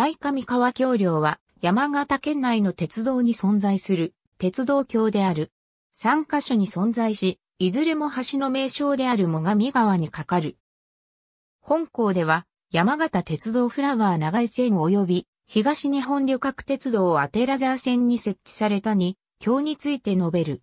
最上川橋梁は山形県内の鉄道に存在する鉄道橋である。3カ所に存在し、いずれも橋の名称である最上川にかかる。本校では山形鉄道フラワー長井線及び東日本旅客鉄道アテラザー線に設置されたに、橋について述べる。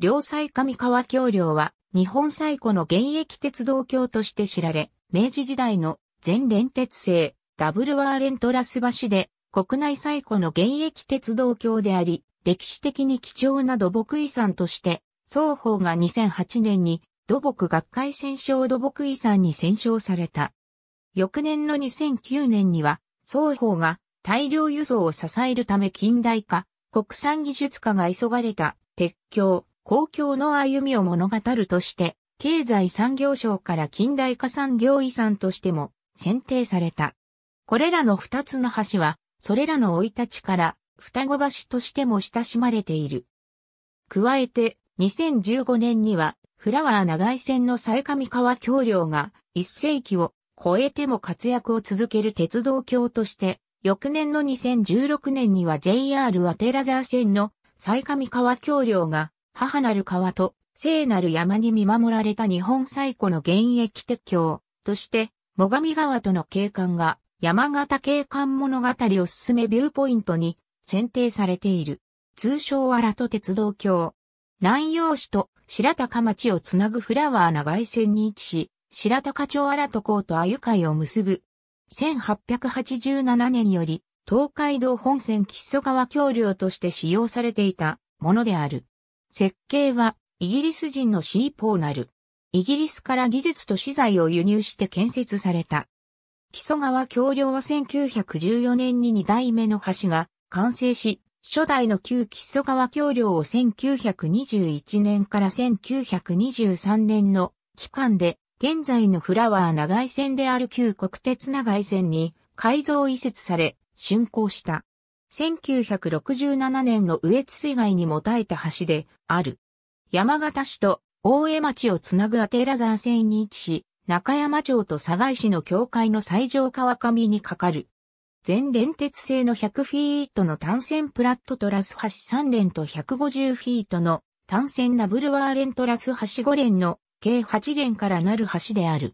両最上川橋梁は日本最古の現役鉄道橋として知られ、明治時代の全連鉄製ダブルワーレントラス橋で国内最古の現役鉄道橋であり、歴史的に貴重な土木遺産として、双方が2008年に土木学会戦勝土木遺産に選奨された。翌年の2009年には、双方が大量輸送を支えるため近代化、国産技術化が急がれた鉄橋、公共の歩みを物語るとして、経済産業省から近代化産業遺産としても選定された。これらの二つの橋は、それらの生い立ちから、双子橋としても親しまれている。加えて、2015年には、フラワー長井線の最上川橋梁が、一世紀を超えても活躍を続ける鉄道橋として、翌年の2016年には JR アテラザー線の最上川橋梁が、母なる川と聖なる山に見守られた日本最古の現役鉄橋として、最上川との景観が山形景観物語おすすめビューポイントに選定されている。通称荒戸鉄道橋。南陽市と白鷹町をつなぐフラワー長い線に位置し、白鷹町荒戸港と鮎海を結ぶ。1887年より東海道本線木曽川橋梁として使用されていたものである。設計はイギリス人のシーポーナル。イギリスから技術と資材を輸入して建設された。木曽川橋梁は1914年に2代目の橋が完成し、初代の旧木曽川橋梁を1921年から1923年の期間で、現在のフラワー長井線である旧国鉄長井線に改造移設され、竣工した。1967年の上津水害にも耐えた橋である。山形市と大江町をつなぐアテラザー線に位置し、中山町と佐賀市の境界の最上川上に架かる。全連鉄製の100フィートの単線プラットトラス橋3連と150フィートの単線ナブルワーレントラス橋5連の計8連からなる橋である。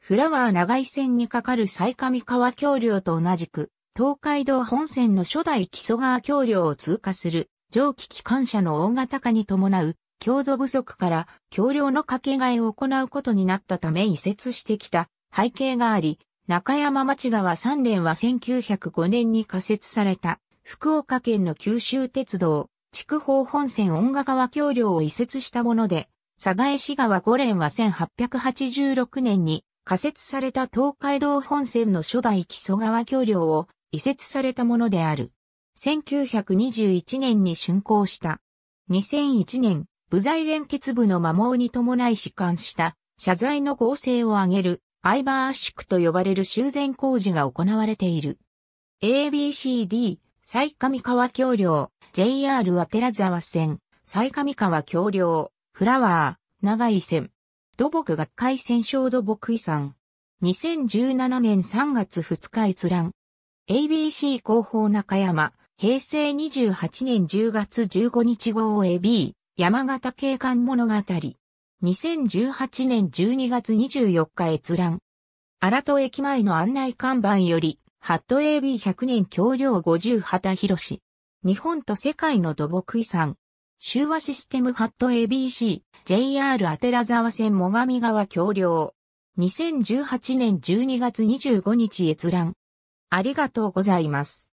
フラワー長井線に架かる最上川橋梁と同じく、東海道本線の初代木曽川橋梁を通過する蒸気機関車の大型化に伴う強度不足から橋梁の掛け替えを行うことになったため移設してきた背景があり、中山町川三連は1905年に仮設された福岡県の九州鉄道、筑豊本線恩賀川橋梁を移設したもので、佐賀江市川五連は1886年に仮設された東海道本線の初代木曽川橋梁を移設されたものである。1921年に竣工した。2001年、部材連結部の摩耗に伴い弛緩した謝罪の合成を上げるアイバー圧縮と呼ばれる修繕工事が行われている。ABCD、埼上川橋梁、JR は寺沢線、埼上川橋梁、フラワー、長井線、土木学会戦勝土木遺産。2017年3月2日閲覧。ABC 広報中山、平成28年10月15日号 AB。山形景観物語。2018年12月24日閲覧。荒戸駅前の案内看板より、ハット AB100 年橋梁50畑広し。日本と世界の土木遺産。周和システムハット ABC、JR アテラ沢線最上川橋梁。2018年12月25日閲覧。ありがとうございます。